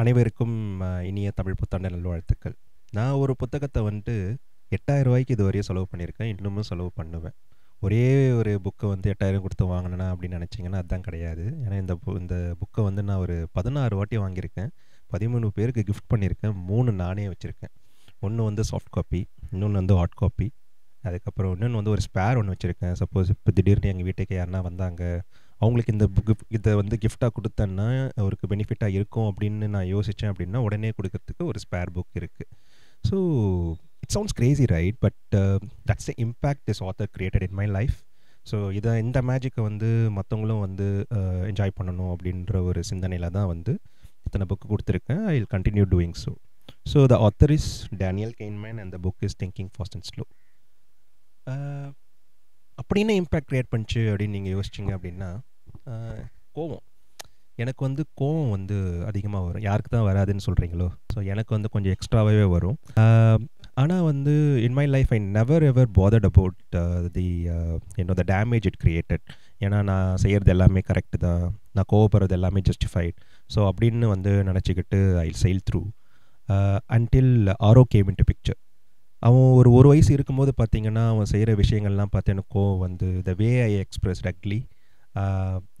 அனைவருக்கும் இனிய தமிழ் புத்தாண்டு நல்வாழ்த்துக்கள் நான் ஒரு புத்தகத்தை வந்துட்டு எட்டாயிரம் ரூபாய்க்கு இது வரையும் செலவு பண்ணியிருக்கேன் இன்னமும் செலவு பண்ணுவேன் ஒரே ஒரு புக்கை வந்து எட்டாயிரம் கொடுத்து வாங்கினேன்னா அப்படின்னு நினச்சிங்கன்னா அதுதான் கிடையாது ஏன்னா இந்த இந்த புக்கை வந்து நான் ஒரு பதினாறு வாட்டி வாங்கியிருக்கேன் பதிமூணு பேருக்கு கிஃப்ட் பண்ணியிருக்கேன் மூணு நானே வச்சுருக்கேன் ஒன்று வந்து சாஃப்ட் காப்பி இன்னொன்று வந்து ஹாட் காப்பி அதுக்கப்புறம் இன்னொன்று வந்து ஒரு ஸ்பேர் ஒன்று வச்சுருக்கேன் சப்போஸ் இப்போ திடீர்னு எங்கள் வீட்டுக்கு யாருன்னா வந்தாங்க அவங்களுக்கு இந்த புக் இதை வந்து கிஃப்டாக கொடுத்தேன்னா அவருக்கு பெனிஃபிட்டாக இருக்கும் அப்படின்னு நான் யோசித்தேன் அப்படின்னா உடனே கொடுக்கறதுக்கு ஒரு ஸ்பேர் புக் இருக்குது so it sounds crazy right but that's a impact this author created in my life so இதை இந்த மேஜிக்கை வந்து மற்றவங்களும் வந்து என்ஜாய் uh, பண்ணணும் அப்படின்ற ஒரு சிந்தனையில் தான் வந்து இத்தனை புக்கு கொடுத்துருக்கேன் I'll continue doing so so the author is Daniel Kahneman and the book is thinking fast and slow அப்படின்னு இம்பேக்ட் க்ரியேட் பண்ணிச்சு அப்படின்னு நீங்கள் யோசிச்சிங்க அப்படின்னா கோவம் எனக்கு வந்து கோவம் வந்து அதிகமாக வரும் யாருக்கு தான் வராதுன்னு சொல்கிறீங்களோ ஸோ எனக்கு வந்து கொஞ்சம் எக்ஸ்ட்ராவே வரும் ஆனால் வந்து in my life I never ever bothered about the என்னோட த டேமேஜ் இட் கிரியேட்டட் ஏன்னா நான் செய்கிறது எல்லாமே கரெக்டு தான் நான் கோவப்படுறது எல்லாமே ஜஸ்டிஃபைட் ஸோ அப்படின்னு வந்து நினச்சிக்கிட்டு ஐ செயல் த்ரூ அன்டில் ஆரோ கேம் இன்ட்டு பிக்சர் அவன் ஒரு ஒரு வயசு இருக்கும்போது பார்த்தீங்கன்னா அவன் செய்கிற விஷயங்கள்லாம் பார்த்து கோவம் வந்து த வே ஐ எக்ஸ்பிரஸ் டக்லி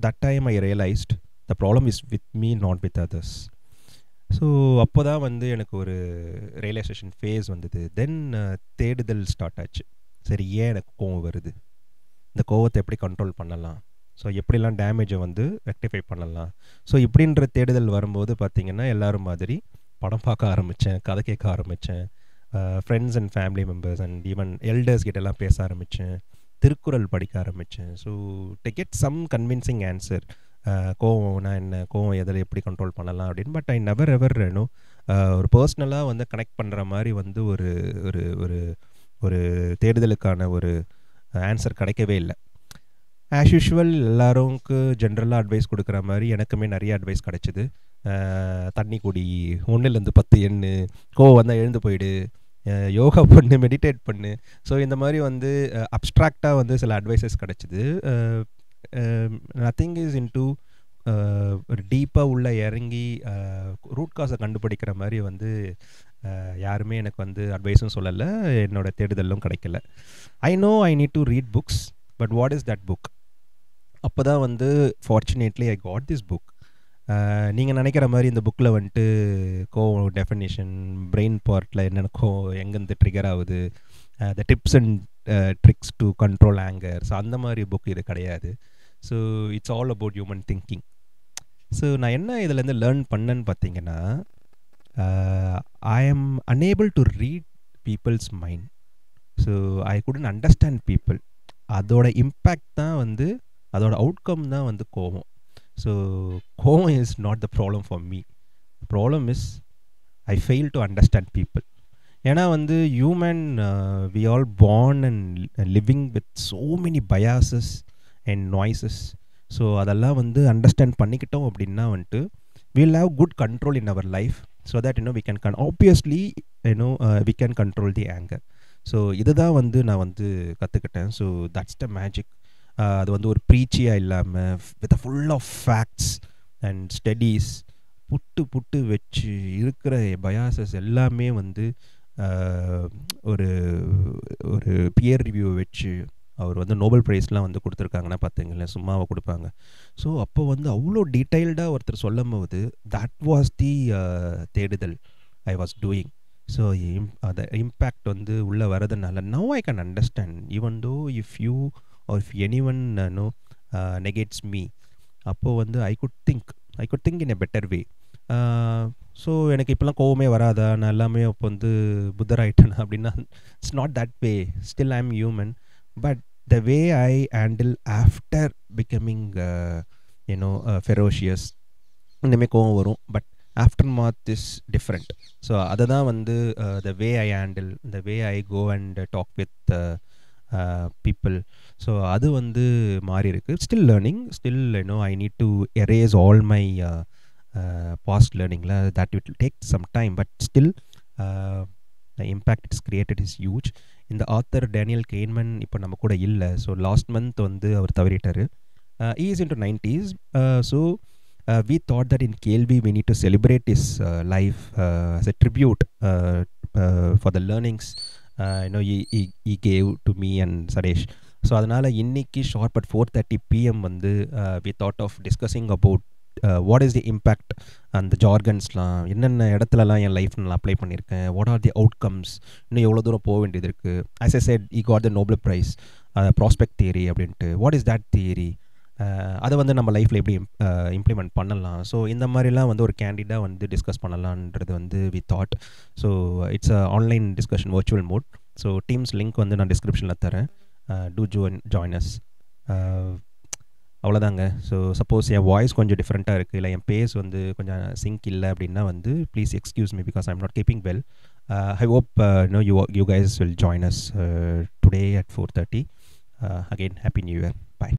that time I realised the problem is with me not with others so அப்போ தான் வந்து எனக்கு ஒரு ரியலைசேஷன் ஃபேஸ் வந்தது தென் uh, தேடுதல் ஸ்டார்ட் ஆச்சு சரி ஏன் எனக்கு கோவம் வருது இந்த கோவத்தை எப்படி கண்ட்ரோல் பண்ணலாம் ஸோ எப்படிலாம் டேமேஜை வந்து ரெக்டிஃபை பண்ணலாம் ஸோ இப்படின்ற தேடுதல் வரும்போது பார்த்திங்கன்னா எல்லோரும் மாதிரி படம் பார்க்க ஆரம்பித்தேன் கதை கேட்க ஆரம்பித்தேன் friends and family members and even elders கிட்டலாம் பேச ஆரம்பித்தேன் திருக்குறள் படிக்க ஆரம்பித்தேன் so to get some convincing answer கோவம் நான் என்ன கோவம் எதில் எப்படி கண்ட்ரோல் பண்ணலாம் அப்படின்னு பட் ஐ நெவர் எவர் வேணும் ஒரு பர்சனலாக வந்து கனெக்ட் பண்ணுற மாதிரி வந்து ஒரு ஒரு ஒரு ஒரு தேடுதலுக்கான ஒரு ஆன்சர் கிடைக்கவே இல்லை ஆஸ் யூஷுவல் எல்லாரும்க்கு ஜென்ரலாக அட்வைஸ் கொடுக்குற மாதிரி எனக்குமே நிறைய அட்வைஸ் கிடச்சிது தண்ணி குடி ஒன்றுலேருந்து பத்து எண்ணு கோவம் வந்தால் எழுந்து போயிடு யோகா பண்ணு மெடிடேட் பண்ணு ஸோ இந்த மாதிரி வந்து அப்ட்ராக்டாக வந்து சில அட்வைசஸ் கிடச்சிது நத்திங் இஸ் இன் டூ ஒரு டீப்பாக உள்ளே இறங்கி ரூட் காசை கண்டுபிடிக்கிற மாதிரி வந்து யாருமே எனக்கு வந்து அட்வைஸும் சொல்லலை என்னோடய தேடுதலும் கிடைக்கல I know I need to read books but what is that book அப்போ தான் வந்து fortunately I got this book நீங்கள் நினைக்கிற மாதிரி இந்த புக்கில் வந்துட்டு கோவம் டெஃபினேஷன் பிரெயின் பார்ட்டில் என்னென்ன கோ எங்கேருந்து ட்ரிகர் ஆகுது the tips and tricks to control anger so அந்த மாதிரி புக் இது கிடையாது so it's all about human thinking so நான் என்ன இதுலேருந்து லேர்ன் பண்ணேன்னு பார்த்தீங்கன்னா I am unable to read people's mind so I couldn't understand people அதோட இம்பேக்ட் தான் வந்து அதோட அவுட்கம் தான் வந்து கோவம் ஸோ கோவம் is not the problem for me problem is I fail to understand people ஏன்னா வந்து human we all born and living with so many biases and noises so அதெல்லாம் வந்து அண்டர்ஸ்டாண்ட் பண்ணிக்கிட்டோம் அப்படின்னா வந்துட்டு we'll have good control in our life so that you know we can can obviously you know we can control the anger so இதுதான் வந்து நான் வந்து கற்றுக்கிட்டேன் ஸோ தட்ஸ் த மேஜிக் அது வந்து ஒரு ப்ரீச்சியாக இல்லாமல் with full of facts and studies புட்டு புட்டு வச்சு இருக்கிற பயாசஸ் எல்லாமே வந்து ஒரு ஒரு பியர் ரிவ்யூவை வச்சு அவர் வந்து நோபல் ப்ரைஸ்லாம் வந்து கொடுத்துருக்காங்கன்னா பார்த்தீங்களே சும்மாவை கொடுப்பாங்க ஸோ அப்போ வந்து அவ்வளோ டீட்டெயில்டாக ஒருத்தர் சொல்லும் போது தட் வாஸ் தி தேடுதல் ஐ வாஸ் டூயிங் ஸோ அதை இம்பேக்ட் வந்து உள்ளே வரதுனால no I can understand even though if you are if anyone no negates me அப்போது வந்து I could think I could think in a better way so எனக்கு இப்போலாம் கோவமே வராதா நான் எல்லாமே அப்போ வந்து புத்தர் ஆகிட்டேன் அப்படின்னா it's not that way still I am human but the way I handle after becoming you know ferocious இனிமேல் கோவம் வரும் but aftermath is different so அதை தான் வந்து the way I handle the way I go and talk with people so அது வந்து மாறி இருக்குது still learning still you know I need to erase all my past லேர்னிங்கில் that will take some time but still the impact it's created is huge இந்த author Daniel Kahneman இப்போ நம்ம கூட இல்லை ஸோ லாஸ்ட் மந்த் வந்து அவர் தவறிட்டார் he's into nineties so we thought that in கேள்வி we need to celebrate is life as a tribute for the learnings இன்னும் he gave to me and Suresh so அதனால் இன்றைக்கி sharp at four thirty PM வந்து we thought of discussing about what is the impact அந்த ஜார்கன்ஸ்லாம் என்னென்ன இடத்துலலாம் என் life நான் apply பண்ணியிருக்கேன் வாட் ஆர் தி அவுட்கம்ஸ் இன்னும் எவ்வளோ தூரம் போக வேண்டியது இருக்குது as a set he got the Nobel prize prospect theory அப்படின்ட்டு வாட் இஸ் தேட் தியரி அதை வந்து நம்ம லைஃப்பில் எப்படி இம்ப்ளிமெண்ட் பண்ணலாம் ஸோ இந்த மாதிரிலாம் வந்து ஒரு கேண்டிடாக வந்து டிஸ்கஸ் பண்ணலான்றது வந்து we thought so it's a online discussion virtual mode so Teams link வந்து நான் டிஸ்கிரிப்ஷனில் தரேன் டூ ஜோயின் ஜாயினஸ் அவ்வளோதாங்க ஸோ சப்போஸ் என் வாய்ஸ் கொஞ்சம் டிஃப்ரெண்ட்டாக இருக்குது இல்லை என் பேஸ் வந்து கொஞ்சம் சிங்க் இல்லை அப்படின்னா வந்து please excuse me because I am not keeping well I hope no you you guys will join us today at four thirty again happy new year